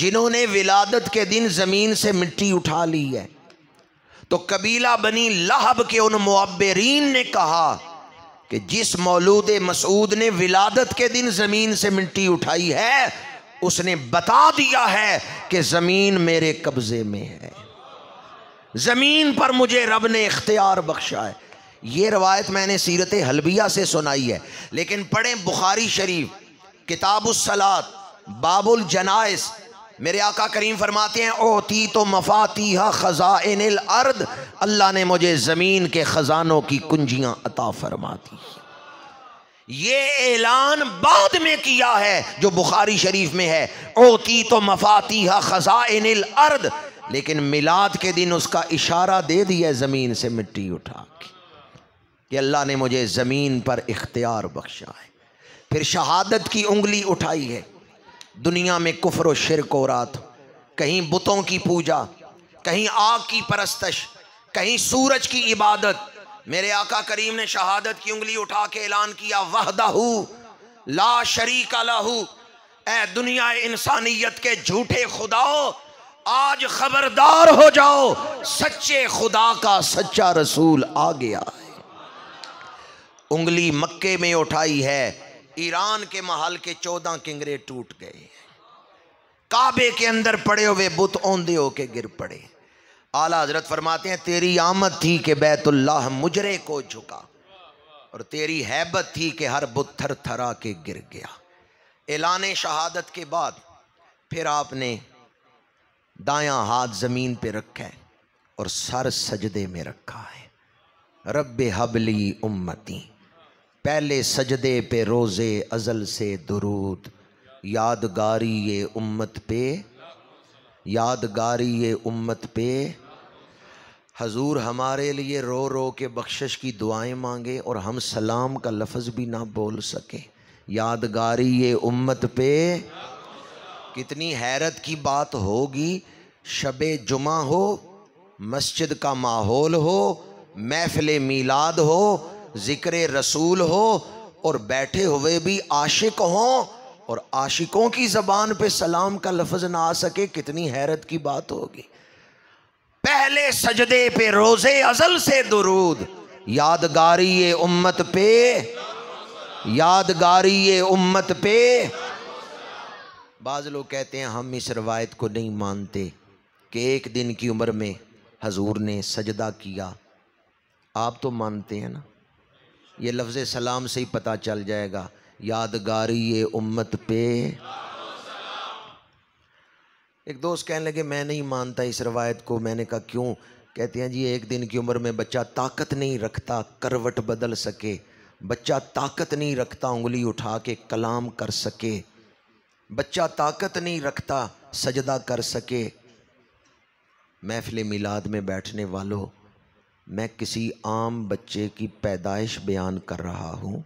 जिन्होंने विलादत के दिन ज़मीन से मिट्टी उठा ली है तो कबीला बनी लहब के उन मुआबरीन ने कहा कि जिस मौलूद मसूद ने विलादत के दिन ज़मीन से मिट्टी उठाई है उसने बता दिया है कि ज़मीन मेरे कब्ज़े में है ज़मीन पर मुझे रब ने इख्तियार बख्शा है ये रवायत मैंने सीरत हलबिया से सुनाई है लेकिन पढ़ें बुखारी शरीफ किताबुलसलात बाबुल जनाइस मेरे आका करीम फरमाते हैं ओती तो मफाती ख़ज़ाइन अर्द अल्लाह ने मुझे ज़मीन के ख़ज़ानों की कुंजियाँ अता फरमा दी ये ऐलान बाद में किया है जो बुखारी शरीफ में है ओती तो मफाती ख़ज़ाइन अर्द लेकिन मिलाद के दिन उसका इशारा दे दिया ज़मीन से मिट्टी उठा के कि अल्लाह ने मुझे ज़मीन पर इख्तियार बख्शा है फिर शहादत की उंगली उठाई है दुनिया में कुफर व शिरक हो रात कहीं बुतों की पूजा कहीं आग की परस्तश कहीं सूरज की इबादत मेरे आका करीम ने शहादत की उंगली उठा के ऐलान किया वहदाहू ला शरीक लाहू ए दुनिया इंसानियत के झूठे खुदाओ आज खबरदार हो जाओ सच्चे खुदा का सच्चा रसूल आ गया है उंगली मक्के में उठाई है ईरान के महल के चौदह किंगरे टूट गए काबे के अंदर पड़े हुए बुत औंधे होके गिर पड़े आला हजरत फरमाते हैं तेरी आमद थी कि बैतुल्लाह मुजरे को झुका और तेरी हैबत थी कि हर बुत थर थरा के गिर गया ऐलान शहादत के बाद फिर आपने दायां हाथ ज़मीन पे रखा है और सर सजदे में रखा है रब हबली उम्मती पहले सजदे पे रोज़े अज़ल से दरूद यादगारी ये उम्मत पे यादगारी ये उम्मत पे हजूर हमारे लिए रो रो के बख्शिश की दुआएं मांगे और हम सलाम का लफ्ज़ भी ना बोल सकें यादगारी ये उम्मत पे कितनी हैरत की बात होगी शब जुमा हो मस्जिद का माहौल हो महफिल मीलाद हो जिक्र रसूल हो और बैठे हुए भी आशिक हों और आशिकों की ज़बान पे सलाम का लफज ना आ सके कितनी हैरत की बात होगी पहले सजदे पे रोज़े अजल से दुरूद यादगारी ये उम्मत पे यादगारी ये उम्मत पे बाज़ लोग कहते हैं हम इस रवायत को नहीं मानते कि एक दिन की उम्र में हजूर ने सजदा किया आप तो मानते हैं ना ये लफ्ज़ सलाम से ही पता चल जाएगा यादगारी ये उम्मत पे एक दोस्त कहने लगे मैं नहीं मानता इस रवायत को मैंने कहा क्यों कहते हैं जी एक दिन की उम्र में बच्चा ताकत नहीं रखता करवट बदल सके बच्चा ताकत नहीं रखता उंगली उठा के कलाम कर सके बच्चा ताकत नहीं रखता सजदा कर सके महफिल मिलाद में बैठने वालों मैं किसी आम बच्चे की पैदाइश बयान कर रहा हूँ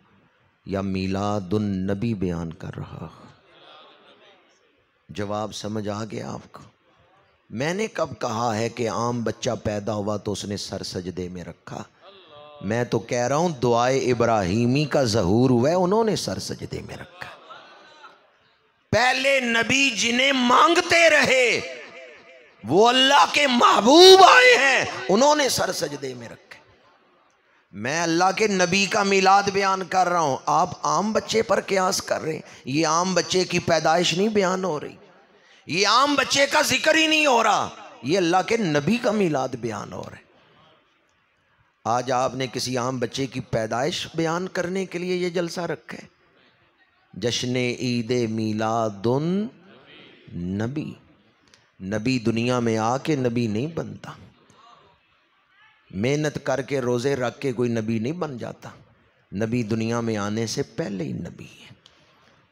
या मीलादुन नबी बयान कर रहा जवाब समझ आ गया आपको मैंने कब कहा है कि आम बच्चा पैदा हुआ तो उसने सर सजदे में रखा मैं तो कह रहा हूँ दुआए इब्राहिमी का जहूर हुआ है उन्होंने सर सजदे में रखा पहले नबी जिन्हें मांगते रहे वो अल्लाह के महबूब आए हैं उन्होंने सर सजदे में रखे मैं अल्लाह के नबी का मिलाद बयान कर रहा हूं आप आम बच्चे पर क्यास कर रहे हैं ये आम बच्चे की पैदाइश नहीं बयान हो रही ये आम बच्चे का जिक्र ही नहीं हो रहा ये अल्लाह के नबी का मिलाद बयान हो रहा है आज आपने किसी आम बच्चे की पैदाइश बयान करने के लिए ये जलसा रखा है जश्न ईद मिलादुन नबी नबी दुनिया में आके नबी नहीं बनता मेहनत करके रोज़े रख के कोई नबी नहीं बन जाता नबी दुनिया में आने से पहले ही नबी है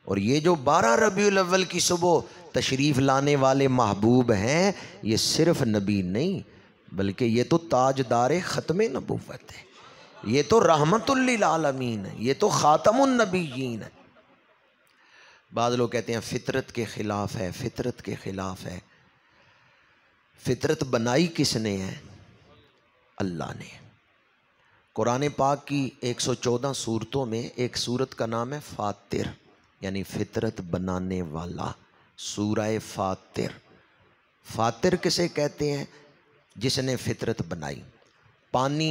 और ये जो बारह रबी अव्वल की सुबह तशरीफ़ लाने वाले महबूब हैं ये सिर्फ नबी नहीं बल्कि ये तो ताजदार ख़त्म नबूवत है ये तो रहमतमीन है ये तो ख़ातमनबीन है बाद लोग कहते हैं फ़ितरत के ख़िलाफ़ है फ़ितरत के ख़िलाफ़ है फितरत बनाई किसने है अल्लाह ने कुरान पाक की 114 सूरतों में एक सूरत का नाम है फ़ातिर यानी फितरत बनाने वाला सूरा फ़ातिर फ़ातिर किसे कहते हैं जिसने फितरत बनाई पानी